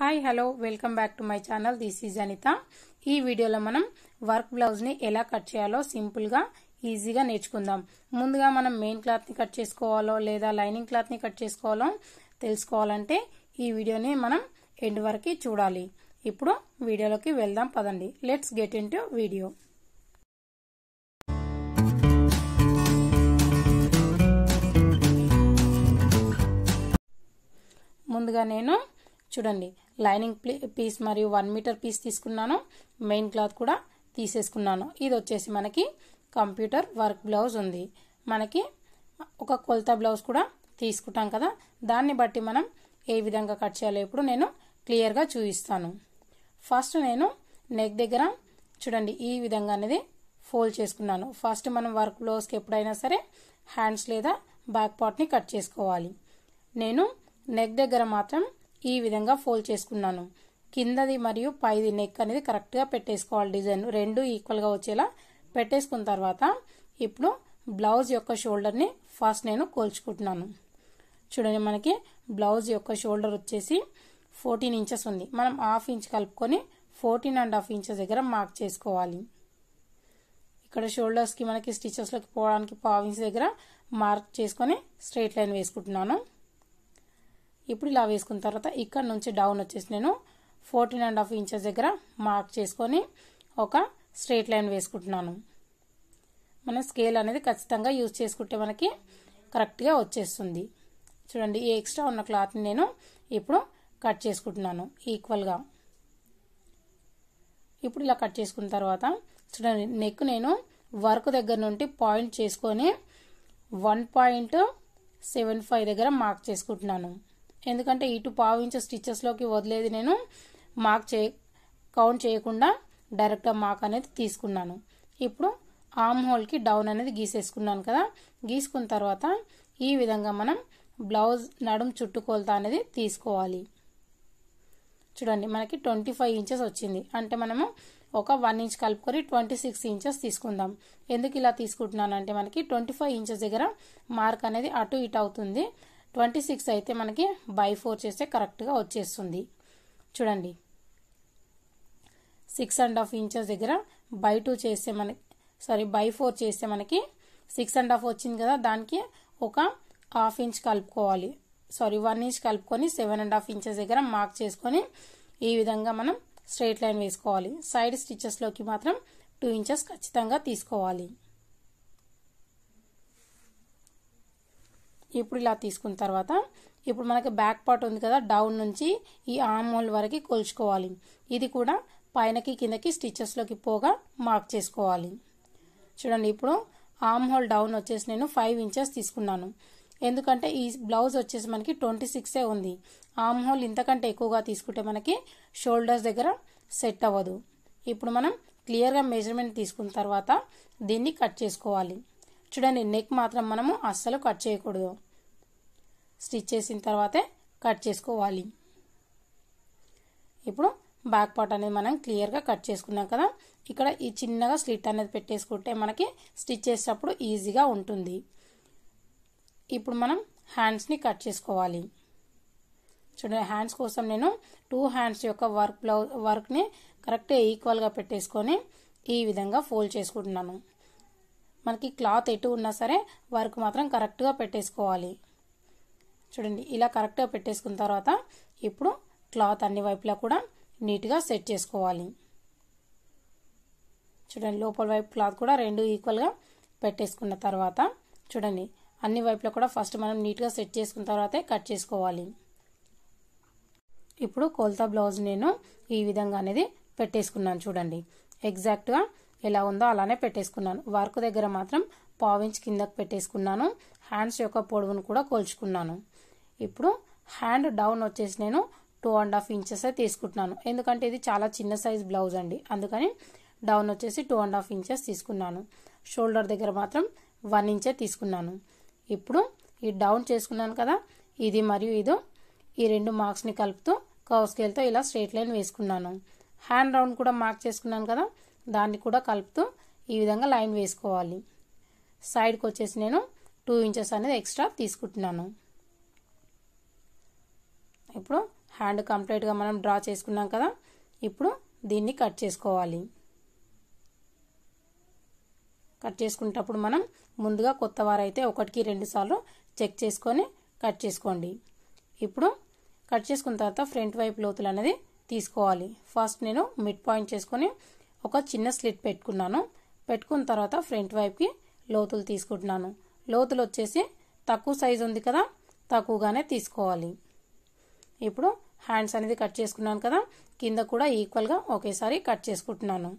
hi hello welcome back to my channel this is Anitha ఈ వీడియోలో మనం వర్క్ బ్లౌజ్ని ఎలా కట్ చేయాలో సింపుల్గా ఈజీగా నేర్చుకుందాం ముందుగా మనం మెయిన్ క్లాత్ని కట్ చేసుకోవాలో లేదా లైనింగ్ క్లాత్ని కట్ చేసుకోవాలో తెలుసుకోవాలంటే ఈ వీడియోని మనం ఎండ్ వరకు చూడాలి ఇప్పుడు వీడియోలోకి వెళ్దాం పదండి let's get into video ముందుగా నేను చూడండి లైనింగ్ పీస్ మరియు వన్ మీటర్ పీస్ తీసుకున్నాను మెయిన్ క్లాత్ కూడా తీసేసుకున్నాను ఇది వచ్చేసి మనకి కంప్యూటర్ వర్క్ బ్లౌజ్ ఉంది మనకి ఒక కొలత బ్లౌజ్ కూడా తీసుకుంటాం కదా దాన్ని బట్టి మనం ఏ విధంగా కట్ చేయాలో ఇప్పుడు నేను క్లియర్గా చూపిస్తాను ఫస్ట్ నేను నెక్ దగ్గర చూడండి ఈ విధంగా అనేది ఫోల్డ్ చేసుకున్నాను ఫస్ట్ మనం వర్క్ బ్లౌజ్కి ఎప్పుడైనా సరే హ్యాండ్స్ లేదా బ్యాక్ పార్ట్ని కట్ చేసుకోవాలి నేను నెక్ దగ్గర మాత్రం ఈ విధంగా ఫోల్డ్ చేసుకున్నాను కిందది మరియు పైది నెక్ అనేది కరెక్ట్గా పెట్టేసుకోవాలి డిజైన్ రెండు ఈక్వల్గా వచ్చేలా పెట్టేసుకున్న తర్వాత ఇప్పుడు బ్లౌజ్ యొక్క షోల్డర్ని ఫస్ట్ నేను కోల్చుకుంటున్నాను చూడండి మనకి బ్లౌజ్ యొక్క షోల్డర్ వచ్చేసి ఫోర్టీన్ ఇంచెస్ ఉంది మనం హాఫ్ ఇంచ్ కలుపుకొని ఫోర్టీన్ అండ్ హాఫ్ ఇంచెస్ దగ్గర మార్క్ చేసుకోవాలి ఇక్కడ షోల్డర్స్కి మనకి స్టిచెస్లోకి పోవడానికి పావు ఇంచ్ దగ్గర మార్క్ చేసుకొని స్ట్రైట్ లైన్ వేసుకుంటున్నాను ఇప్పుడు ఇలా వేసుకున్న తర్వాత ఇక్కడ నుంచి డౌన్ వచ్చేసి నేను ఫోర్టీన్ అండ్ హాఫ్ ఇంచెస్ దగ్గర మార్క్ చేసుకొని ఒక స్ట్రేట్ లైన్ వేసుకుంటున్నాను మన స్కేల్ అనేది ఖచ్చితంగా యూజ్ చేసుకుంటే మనకి కరెక్ట్గా వచ్చేస్తుంది చూడండి ఈ ఎక్స్ట్రా ఉన్న క్లాత్ని నేను ఇప్పుడు కట్ చేసుకుంటున్నాను ఈక్వల్గా ఇప్పుడు ఇలా కట్ చేసుకున్న తర్వాత చూడండి నెక్ నేను వర్క్ దగ్గర నుండి పాయింట్ చేసుకొని వన్ పాయింట్ సెవెన్ ఫైవ్ దగ్గర మార్క్ చేసుకుంటున్నాను ఎందుకంటే ఇటు పావు ఇంచు స్టిచ్చెస్లోకి వదిలేది నేను మార్క్ చే కౌంట్ చేయకుండా డైరెక్ట్గా మార్క్ అనేది తీసుకున్నాను ఇప్పుడు ఆమ్ హోల్కి డౌన్ అనేది గీసేసుకున్నాను కదా గీసుకున్న తర్వాత ఈ విధంగా మనం బ్లౌజ్ నడుం చుట్టుకోలత అనేది తీసుకోవాలి చూడండి మనకి ట్వంటీ ఫైవ్ ఇంచెస్ వచ్చింది అంటే మనము ఒక వన్ ఇంచ్ కలుపుకొని ట్వంటీ సిక్స్ ఇంచెస్ తీసుకుందాం ఎందుకు ఇలా తీసుకుంటున్నాను అంటే మనకి ట్వంటీ ఫైవ్ ఇంచెస్ దగ్గర మార్క్ అనేది అటు ఇటు అవుతుంది ట్వంటీ సిక్స్ అయితే మనకి బై ఫోర్ చేస్తే కరెక్ట్గా వచ్చేస్తుంది చూడండి సిక్స్ అండ్ హాఫ్ ఇంచెస్ దగ్గర బై టూ చేస్తే మనకి సారీ బై ఫోర్ చేస్తే మనకి సిక్స్ అండ్ హాఫ్ వచ్చింది కదా దానికి ఒక హాఫ్ ఇంచ్ కలుపుకోవాలి సారీ వన్ ఇంచ్ కలుపుకొని సెవెన్ అండ్ హాఫ్ ఇంచెస్ దగ్గర మార్క్ చేసుకొని ఈ విధంగా మనం స్ట్రైట్ లైన్ వేసుకోవాలి సైడ్ స్టిచెస్లోకి మాత్రం టూ ఇంచెస్ ఖచ్చితంగా తీసుకోవాలి ఇప్పుడు ఇలా తీసుకున్న తర్వాత ఇప్పుడు మనకి బ్యాక్ పార్ట్ ఉంది కదా డౌన్ నుంచి ఈ ఆమ్ హోల్ వరకు కొలుచుకోవాలి ఇది కూడా పైనకి కిందకి స్టిచ్చెస్లోకి పోగా మార్క్ చేసుకోవాలి చూడండి ఇప్పుడు ఆమ్ హోల్ డౌన్ వచ్చేసి నేను ఫైవ్ ఇంచెస్ తీసుకున్నాను ఎందుకంటే ఈ బ్లౌజ్ వచ్చేసి మనకి ట్వంటీ సిక్సే ఉంది ఆమ్ హోల్ ఇంతకంటే ఎక్కువగా తీసుకుంటే మనకి షోల్డర్స్ దగ్గర సెట్ అవ్వదు ఇప్పుడు మనం క్లియర్గా మెజర్మెంట్ తీసుకున్న తర్వాత దీన్ని కట్ చేసుకోవాలి చూడండి నెక్ మాత్రం మనము అస్సలు కట్ చేయకూడదు స్టిచ్ చేసిన తర్వాతే కట్ చేసుకోవాలి ఇప్పుడు బ్యాక్ పార్ట్ అనేది మనం క్లియర్గా కట్ చేసుకున్నాం కదా ఇక్కడ ఈ చిన్నగా స్లిట్ అనేది పెట్టేసుకుంటే మనకి స్టిచ్ చేసేటప్పుడు ఈజీగా ఉంటుంది ఇప్పుడు మనం హ్యాండ్స్ని కట్ చేసుకోవాలి చూడండి హ్యాండ్స్ కోసం నేను టూ హ్యాండ్స్ యొక్క వర్క్ బ్లౌజ్ వర్క్ని కరెక్ట్ ఈక్వల్గా పెట్టేసుకొని ఈ విధంగా ఫోల్డ్ చేసుకుంటున్నాను మనకి క్లాత్ ఎటు ఉన్నా సరే వర్క్ మాత్రం కరెక్ట్గా పెట్టేసుకోవాలి చూడండి ఇలా కరెక్ట్గా పెట్టేసుకున్న తర్వాత ఇప్పుడు క్లాత్ అన్ని వైపులా కూడా నీట్గా సెట్ చేసుకోవాలి చూడండి లోపల వైపు క్లాత్ కూడా రెండు ఈక్వల్గా పెట్టేసుకున్న తర్వాత చూడండి అన్ని వైపులా కూడా ఫస్ట్ మనం నీట్గా సెట్ చేసుకున్న తర్వాతే కట్ చేసుకోవాలి ఇప్పుడు కొలత బ్లౌజ్ నేను ఈ విధంగా అనేది పెట్టేసుకున్నాను చూడండి ఎగ్జాక్ట్గా ఎలా ఉందో అలానే పెట్టేసుకున్నాను వర్క్ దగ్గర మాత్రం పావించ్ కిందకు పెట్టేసుకున్నాను హ్యాండ్స్ యొక్క పొడవును కూడా కోల్చుకున్నాను ఇప్పుడు హ్యాండ్ డౌన్ వచ్చేసి నేను టూ అండ్ హాఫ్ ఇంచెస్ తీసుకుంటున్నాను ఎందుకంటే ఇది చాలా చిన్న సైజ్ బ్లౌజ్ అండి అందుకని డౌన్ వచ్చేసి టూ అండ్ హాఫ్ ఇంచెస్ తీసుకున్నాను షోల్డర్ దగ్గర మాత్రం వన్ ఇంచే తీసుకున్నాను ఇప్పుడు ఈ డౌన్ చేసుకున్నాను కదా ఇది మరియు ఇదో ఈ రెండు మార్క్స్ని కలుపుతూ కవ్ స్కేల్తో ఇలా స్ట్రేట్ లైన్ వేసుకున్నాను హ్యాండ్ రౌండ్ కూడా మార్క్ చేసుకున్నాను కదా దాన్ని కూడా కలుపుతూ ఈ విధంగా లైన్ వేసుకోవాలి సైడ్కి వచ్చేసి నేను టూ ఇంచెస్ అనేది ఎక్స్ట్రా తీసుకుంటున్నాను ఇప్పుడు హ్యాండ్ కంప్లీట్గా మనం డ్రా చేసుకున్నాం కదా ఇప్పుడు దీన్ని కట్ చేసుకోవాలి కట్ చేసుకునేటప్పుడు మనం ముందుగా కొత్త వారైతే ఒకటికి రెండు సార్లు చెక్ చేసుకొని కట్ చేసుకోండి ఇప్పుడు కట్ చేసుకున్న తర్వాత ఫ్రంట్ వైపు లోతులు అనేది తీసుకోవాలి ఫస్ట్ నేను మిడ్ పాయింట్ చేసుకొని ఒక చిన్న స్లిట్ పెట్టుకున్నాను పెట్టుకున్న తర్వాత ఫ్రంట్ వైపుకి లోతులు తీసుకుంటున్నాను లోతులు వచ్చేసి తక్కువ సైజు ఉంది కదా తక్కువగానే తీసుకోవాలి ఇప్పుడు హ్యాండ్స్ అనేది కట్ చేసుకున్నాను కదా కింద కూడా ఈక్వల్గా ఒకేసారి కట్ చేసుకుంటున్నాను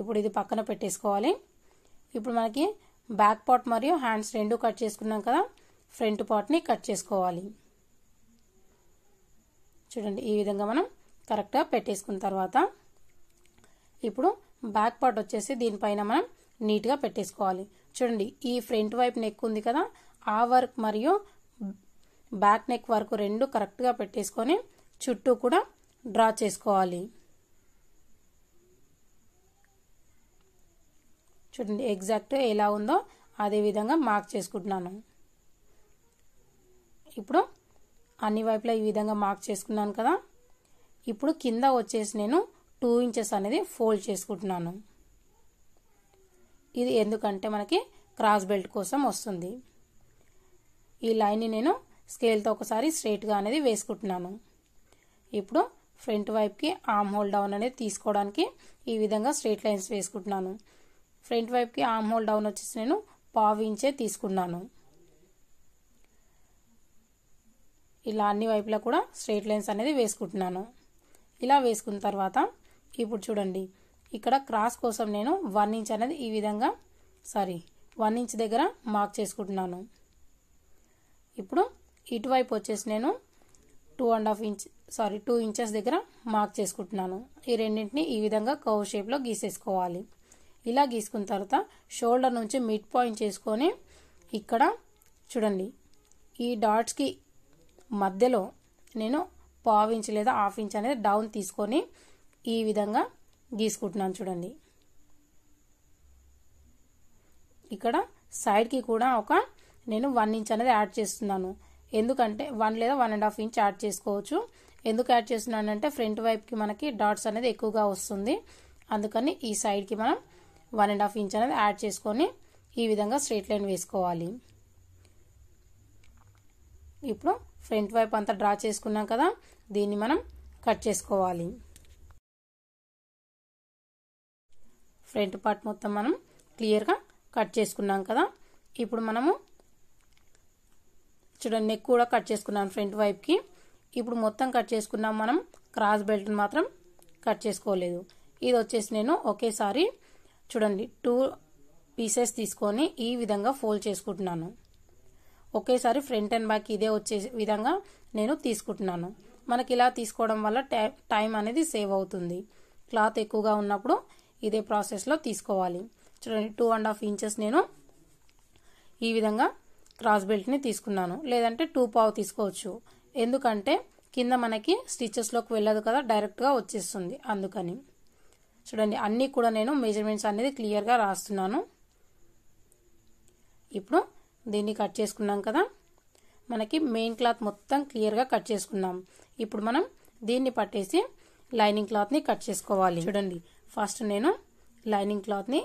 ఇప్పుడు ఇది పక్కన పెట్టేసుకోవాలి ఇప్పుడు మనకి బ్యాక్ పార్ట్ మరియు హ్యాండ్స్ రెండు కట్ చేసుకున్నాం కదా ఫ్రంట్ పార్ట్ని కట్ చేసుకోవాలి చూడండి ఈ విధంగా మనం కరెక్ట్గా పెట్టేసుకున్న తర్వాత ఇప్పుడు బ్యాక్ పార్ట్ వచ్చేసి దీనిపైన మనం నీట్గా పెట్టేసుకోవాలి చూడండి ఈ ఫ్రంట్ వైపు నెక్ ఉంది కదా ఆ వర్క్ మరియు బ్యాక్ నెక్ వర్క్ రెండు కరెక్ట్గా పెట్టేసుకొని చుట్టూ కూడా డ్రా చేసుకోవాలి చూడండి ఎగ్జాక్ట్ ఎలా ఉందో అదే విధంగా మార్క్ చేసుకుంటున్నాను ఇప్పుడు అన్ని వైపులా ఈ విధంగా మార్క్ చేసుకున్నాను కదా ఇప్పుడు కింద వచ్చేసి నేను టూ ఇంచెస్ అనేది ఫోల్డ్ చేసుకుంటున్నాను ఇది ఎందుకంటే మనకి క్రాస్ బెల్ట్ కోసం వస్తుంది ఈ లైన్ని నేను స్కేల్తో ఒకసారి స్ట్రైట్గా అనేది వేసుకుంటున్నాను ఇప్పుడు ఫ్రంట్ వైపుకి ఆమ్ హోల్ డౌన్ అనేది తీసుకోవడానికి ఈ విధంగా స్ట్రైట్ లైన్స్ వేసుకుంటున్నాను ఫ్రంట్ వైపుకి ఆమ్ హోల్ డౌన్ వచ్చేసి నేను పావు ఇంచే తీసుకున్నాను ఇలా అన్ని వైపులా కూడా స్ట్రైట్ లైన్స్ అనేది వేసుకుంటున్నాను ఇలా వేసుకున్న తర్వాత ఇప్పుడు చూడండి ఇక్కడ క్రాస్ కోసం నేను వన్ ఇంచ్ అనేది ఈ విధంగా సారీ వన్ ఇంచ్ దగ్గర మార్క్ చేసుకుంటున్నాను ఇప్పుడు ఇటువైపు వచ్చేసి నేను two and half inch sorry two inches దగ్గర మార్క్ చేసుకుంటున్నాను ఈ రెండింటిని ఈ విధంగా కవ్ షేప్లో గీసేసుకోవాలి ఇలా గీసుకున్న తర్వాత షోల్డర్ నుంచి మిడ్ పాయింట్ చేసుకొని ఇక్కడ చూడండి ఈ డాట్స్కి మధ్యలో నేను పావు ఇంచ్ లేదా హాఫ్ ఇంచ్ అనేది డౌన్ తీసుకొని ఈ విధంగా గీసుకుంటున్నాను చూడండి ఇక్కడ సైడ్కి కూడా ఒక నేను వన్ ఇంచ్ అనేది యాడ్ చేస్తున్నాను ఎందుకంటే వన్ లేదా one and half inch add చేసుకోవచ్చు ఎందుకు యాడ్ చేస్తున్నానంటే ఫ్రంట్ వైపుకి మనకి డాట్స్ అనేది ఎక్కువగా వస్తుంది అందుకని ఈ సైడ్కి మనం వన్ అండ్ హాఫ్ ఇంచ్ అనేది యాడ్ చేసుకొని ఈ విధంగా స్ట్రేట్ లైన్ వేసుకోవాలి ఇప్పుడు ఫ్రంట్ వైపు అంతా డ్రా చేసుకున్నాం కదా దీన్ని మనం కట్ చేసుకోవాలి ఫ్రంట్ పార్ట్ మొత్తం మనం క్లియర్గా కట్ చేసుకున్నాం కదా ఇప్పుడు మనము చూడండి నెక్ కూడా కట్ చేసుకున్నాం ఫ్రంట్ వైపుకి ఇప్పుడు మొత్తం కట్ చేసుకున్నాం మనం క్రాస్ బెల్ట్ మాత్రం కట్ చేసుకోలేదు ఇది వచ్చేసి నేను ఒకేసారి చూడండి టూ పీసెస్ తీసుకొని ఈ విధంగా ఫోల్డ్ చేసుకుంటున్నాను ఒకేసారి ఫ్రంట్ అండ్ బ్యాక్ ఇదే వచ్చే విధంగా నేను తీసుకుంటున్నాను మనకి ఇలా తీసుకోవడం వల్ల టైం అనేది సేవ్ అవుతుంది క్లాత్ ఎక్కువగా ఉన్నప్పుడు ఇదే ప్రాసెస్లో తీసుకోవాలి చూడండి టూ అండ్ హాఫ్ ఇంచెస్ నేను ఈ విధంగా క్రాస్ బెల్ట్ని తీసుకున్నాను లేదంటే టూ పావు తీసుకోవచ్చు ఎందుకంటే కింద మనకి స్టిచెస్లోకి వెళ్ళదు కదా డైరెక్ట్గా వచ్చేస్తుంది అందుకని చూడండి అన్నీ కూడా నేను మెజర్మెంట్స్ అనేది క్లియర్గా రాస్తున్నాను ఇప్పుడు దీన్ని కట్ చేసుకున్నాం కదా మనకి మెయిన్ క్లాత్ మొత్తం క్లియర్గా కట్ చేసుకున్నాం ఇప్పుడు మనం దీన్ని పట్టేసి లైనింగ్ క్లాత్ని కట్ చేసుకోవాలి చూడండి ఫస్ట్ నేను లైనింగ్ క్లాత్ని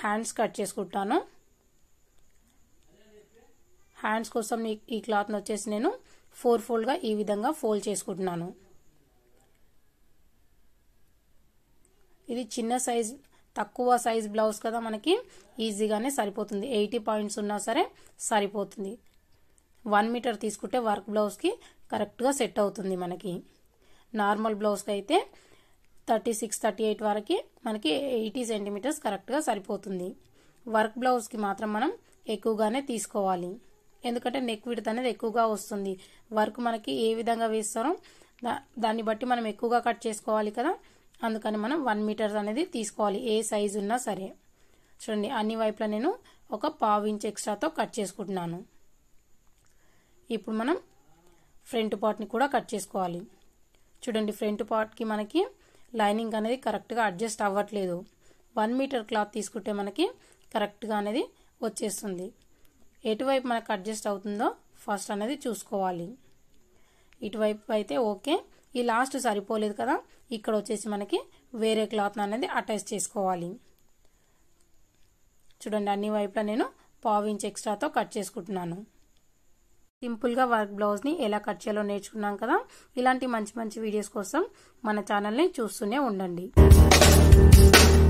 హ్యాండ్స్ కట్ చేసుకుంటాను హ్యాండ్స్ కోసం ఈ క్లాత్ని వచ్చేసి నేను ఫోర్ ఫోల్డ్గా ఈ విధంగా ఫోల్డ్ చేసుకుంటున్నాను ఇది చిన్న సైజ్ తక్కువ సైజ్ బ్లౌజ్ కదా మనకి ఈజీగానే సరిపోతుంది ఎయిటీ పాయింట్స్ ఉన్నా సరే సరిపోతుంది వన్ మీటర్ తీసుకుంటే వర్క్ బ్లౌజ్కి కరెక్ట్గా సెట్ అవుతుంది మనకి నార్మల్ బ్లౌజ్కి అయితే థర్టీ సిక్స్ థర్టీ ఎయిట్ వరకు మనకి ఎయిటీ సెంటీమీటర్స్ కరెక్ట్గా సరిపోతుంది వర్క్ బ్లౌజ్కి మాత్రం మనం ఎక్కువగానే తీసుకోవాలి ఎందుకంటే నెక్ విడత అనేది ఎక్కువగా వస్తుంది వర్క్ మనకి ఏ విధంగా వేస్తారో దాన్ని బట్టి మనం ఎక్కువగా కట్ చేసుకోవాలి కదా అందుకని మనం వన్ మీటర్స్ అనేది తీసుకోవాలి ఏ సైజు ఉన్నా సరే చూడండి అన్ని వైపులా నేను ఒక పావు ఇంచ్ ఎక్స్ట్రాతో కట్ చేసుకుంటున్నాను ఇప్పుడు మనం ఫ్రంట్ పార్ట్ని కూడా కట్ చేసుకోవాలి చూడండి ఫ్రంట్ పార్ట్కి మనకి లైనింగ్ అనేది కరెక్ట్గా అడ్జస్ట్ అవ్వట్లేదు వన్ మీటర్ క్లాత్ తీసుకుంటే మనకి కరెక్ట్గా అనేది వచ్చేస్తుంది ఎటువైపు మనకు అడ్జస్ట్ అవుతుందో ఫస్ట్ అనేది చూసుకోవాలి ఇటువైపు అయితే ఓకే ఈ లాస్ట్ సరిపోలేదు కదా ఇక్కడ వచ్చేసి మనకి వేరే క్లాత్ అనేది అటాచ్ చేసుకోవాలి చూడండి అన్ని వైపులా నేను పావు ఇంచ్ ఎక్స్ట్రాతో కట్ చేసుకుంటున్నాను సింపుల్గా వర్క్ బ్లౌజ్ని ఎలా కట్ చేయాలో నేర్చుకున్నాం కదా ఇలాంటి మంచి మంచి వీడియోస్ కోసం మన ఛానల్ని చూస్తూనే ఉండండి